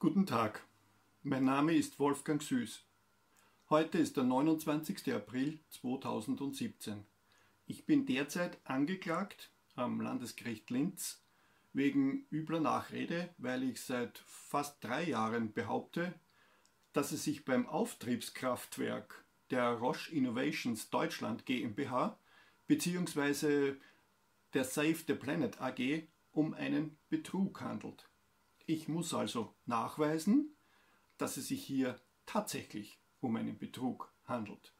Guten Tag, mein Name ist Wolfgang Süß. Heute ist der 29. April 2017. Ich bin derzeit angeklagt am Landesgericht Linz wegen übler Nachrede, weil ich seit fast drei Jahren behaupte, dass es sich beim Auftriebskraftwerk der Roche Innovations Deutschland GmbH bzw. der Save the Planet AG um einen Betrug handelt. Ich muss also nachweisen, dass es sich hier tatsächlich um einen Betrug handelt.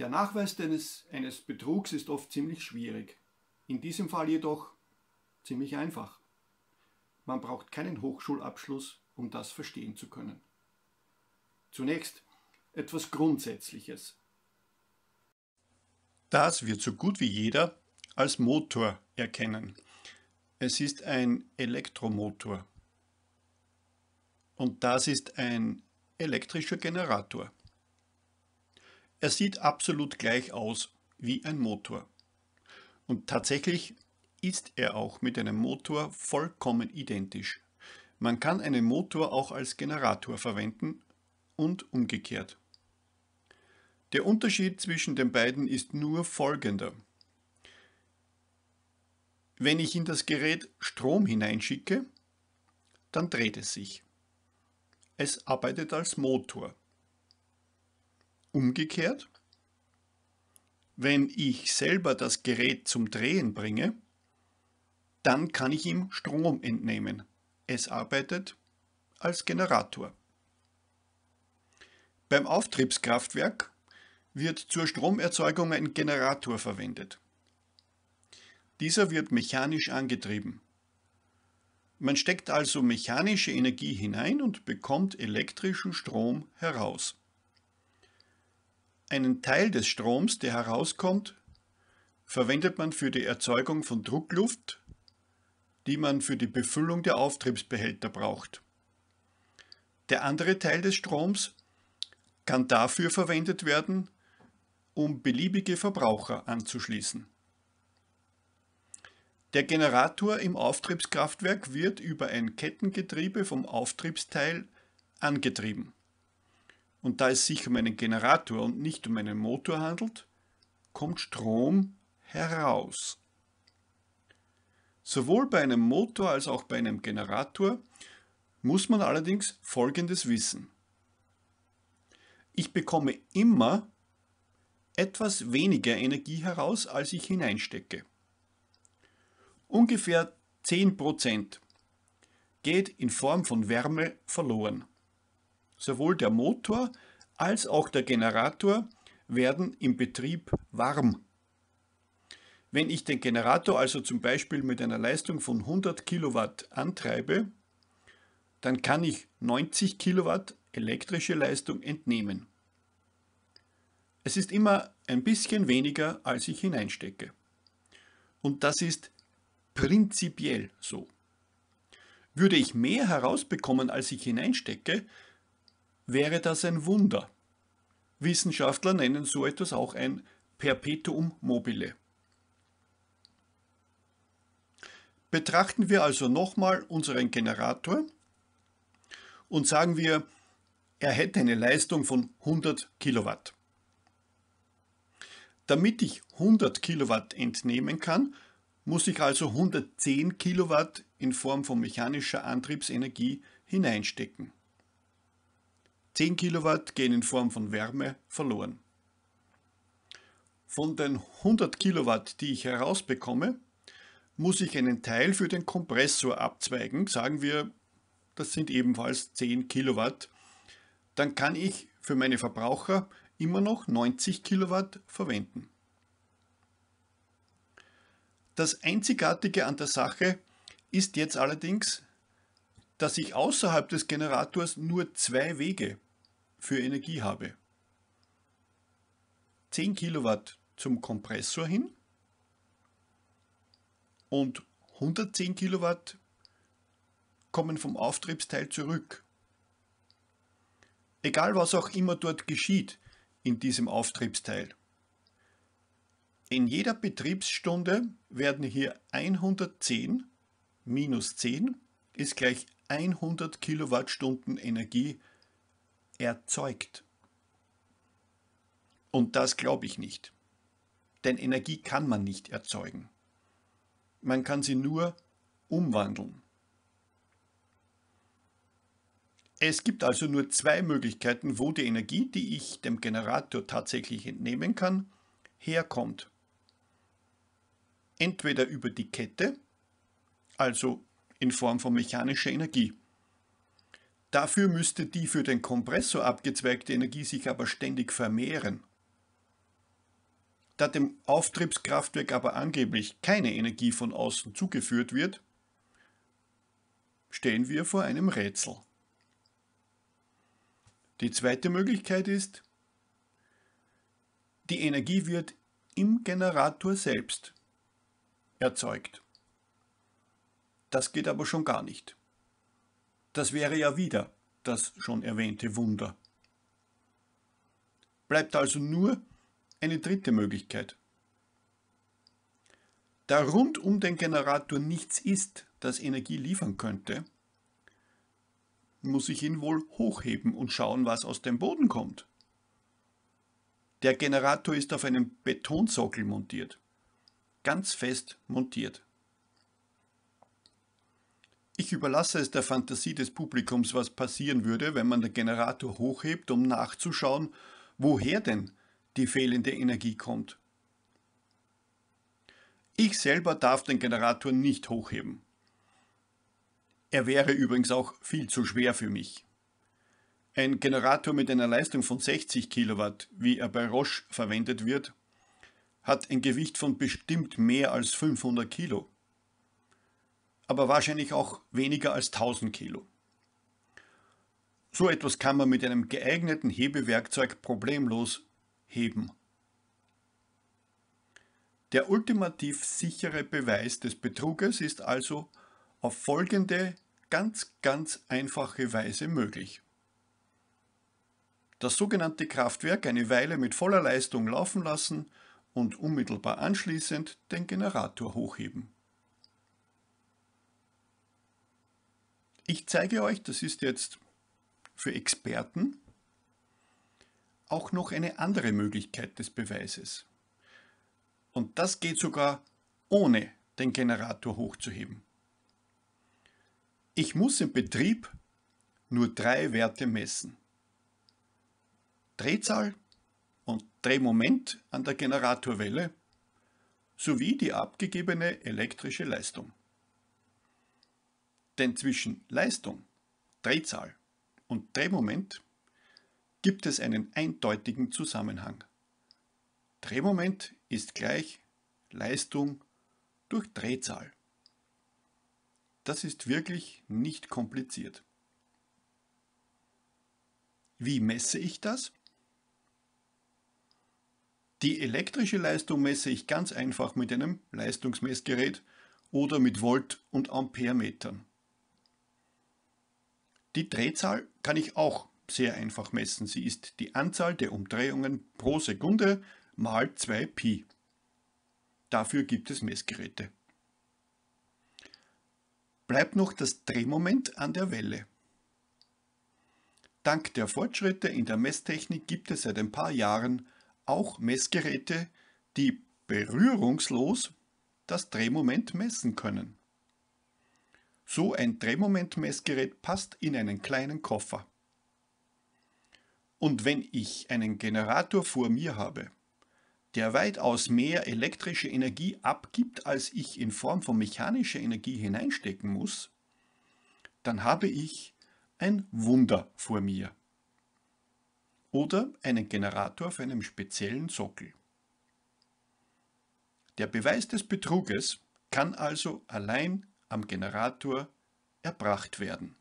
Der Nachweis eines, eines Betrugs ist oft ziemlich schwierig, in diesem Fall jedoch ziemlich einfach. Man braucht keinen Hochschulabschluss, um das verstehen zu können. Zunächst etwas Grundsätzliches. Das wird so gut wie jeder als Motor erkennen. Es ist ein Elektromotor. Und das ist ein elektrischer Generator. Er sieht absolut gleich aus wie ein Motor. Und tatsächlich ist er auch mit einem Motor vollkommen identisch. Man kann einen Motor auch als Generator verwenden und umgekehrt. Der Unterschied zwischen den beiden ist nur folgender. Wenn ich in das Gerät Strom hineinschicke, dann dreht es sich. Es arbeitet als Motor. Umgekehrt, wenn ich selber das Gerät zum Drehen bringe, dann kann ich ihm Strom entnehmen. Es arbeitet als Generator. Beim Auftriebskraftwerk wird zur Stromerzeugung ein Generator verwendet. Dieser wird mechanisch angetrieben. Man steckt also mechanische Energie hinein und bekommt elektrischen Strom heraus. Einen Teil des Stroms, der herauskommt, verwendet man für die Erzeugung von Druckluft, die man für die Befüllung der Auftriebsbehälter braucht. Der andere Teil des Stroms kann dafür verwendet werden, um beliebige Verbraucher anzuschließen. Der Generator im Auftriebskraftwerk wird über ein Kettengetriebe vom Auftriebsteil angetrieben. Und da es sich um einen Generator und nicht um einen Motor handelt, kommt Strom heraus. Sowohl bei einem Motor als auch bei einem Generator muss man allerdings Folgendes wissen. Ich bekomme immer etwas weniger Energie heraus, als ich hineinstecke. Ungefähr 10% geht in Form von Wärme verloren. Sowohl der Motor als auch der Generator werden im Betrieb warm. Wenn ich den Generator also zum Beispiel mit einer Leistung von 100 Kilowatt antreibe, dann kann ich 90 Kilowatt elektrische Leistung entnehmen. Es ist immer ein bisschen weniger, als ich hineinstecke. Und das ist prinzipiell so. Würde ich mehr herausbekommen, als ich hineinstecke, wäre das ein Wunder. Wissenschaftler nennen so etwas auch ein Perpetuum mobile. Betrachten wir also nochmal unseren Generator und sagen wir, er hätte eine Leistung von 100 Kilowatt. Damit ich 100 Kilowatt entnehmen kann, muss ich also 110 Kilowatt in Form von mechanischer Antriebsenergie hineinstecken. 10 Kilowatt gehen in Form von Wärme verloren. Von den 100 Kilowatt, die ich herausbekomme, muss ich einen Teil für den Kompressor abzweigen, sagen wir, das sind ebenfalls 10 Kilowatt, dann kann ich für meine Verbraucher immer noch 90 Kilowatt verwenden. Das Einzigartige an der Sache ist jetzt allerdings, dass ich außerhalb des Generators nur zwei Wege für Energie habe. 10 Kilowatt zum Kompressor hin und 110 Kilowatt kommen vom Auftriebsteil zurück. Egal was auch immer dort geschieht in diesem Auftriebsteil. In jeder Betriebsstunde werden hier 110 minus 10 ist gleich 100 Kilowattstunden Energie erzeugt. Und das glaube ich nicht. Denn Energie kann man nicht erzeugen. Man kann sie nur umwandeln. Es gibt also nur zwei Möglichkeiten, wo die Energie, die ich dem Generator tatsächlich entnehmen kann, herkommt entweder über die Kette, also in Form von mechanischer Energie. Dafür müsste die für den Kompressor abgezweigte Energie sich aber ständig vermehren. Da dem Auftriebskraftwerk aber angeblich keine Energie von außen zugeführt wird, stehen wir vor einem Rätsel. Die zweite Möglichkeit ist, die Energie wird im Generator selbst erzeugt. Das geht aber schon gar nicht. Das wäre ja wieder das schon erwähnte Wunder. Bleibt also nur eine dritte Möglichkeit. Da rund um den Generator nichts ist, das Energie liefern könnte, muss ich ihn wohl hochheben und schauen, was aus dem Boden kommt. Der Generator ist auf einem Betonsockel montiert ganz fest montiert. Ich überlasse es der Fantasie des Publikums, was passieren würde, wenn man den Generator hochhebt, um nachzuschauen, woher denn die fehlende Energie kommt. Ich selber darf den Generator nicht hochheben. Er wäre übrigens auch viel zu schwer für mich. Ein Generator mit einer Leistung von 60 Kilowatt, wie er bei Roche verwendet wird, hat ein Gewicht von bestimmt mehr als 500 Kilo, aber wahrscheinlich auch weniger als 1000 Kilo. So etwas kann man mit einem geeigneten Hebewerkzeug problemlos heben. Der ultimativ sichere Beweis des Betruges ist also auf folgende ganz, ganz einfache Weise möglich. Das sogenannte Kraftwerk eine Weile mit voller Leistung laufen lassen, und unmittelbar anschließend den Generator hochheben. Ich zeige euch, das ist jetzt für Experten, auch noch eine andere Möglichkeit des Beweises. Und das geht sogar ohne den Generator hochzuheben. Ich muss im Betrieb nur drei Werte messen. Drehzahl, und Drehmoment an der Generatorwelle sowie die abgegebene elektrische Leistung. Denn zwischen Leistung, Drehzahl und Drehmoment gibt es einen eindeutigen Zusammenhang. Drehmoment ist gleich Leistung durch Drehzahl. Das ist wirklich nicht kompliziert. Wie messe ich das? Die elektrische Leistung messe ich ganz einfach mit einem Leistungsmessgerät oder mit Volt- und Amperemetern. Die Drehzahl kann ich auch sehr einfach messen. Sie ist die Anzahl der Umdrehungen pro Sekunde mal 2pi. Dafür gibt es Messgeräte. Bleibt noch das Drehmoment an der Welle. Dank der Fortschritte in der Messtechnik gibt es seit ein paar Jahren auch Messgeräte, die berührungslos das Drehmoment messen können. So ein Drehmomentmessgerät passt in einen kleinen Koffer. Und wenn ich einen Generator vor mir habe, der weitaus mehr elektrische Energie abgibt, als ich in Form von mechanischer Energie hineinstecken muss, dann habe ich ein Wunder vor mir oder einen Generator auf einem speziellen Sockel. Der Beweis des Betruges kann also allein am Generator erbracht werden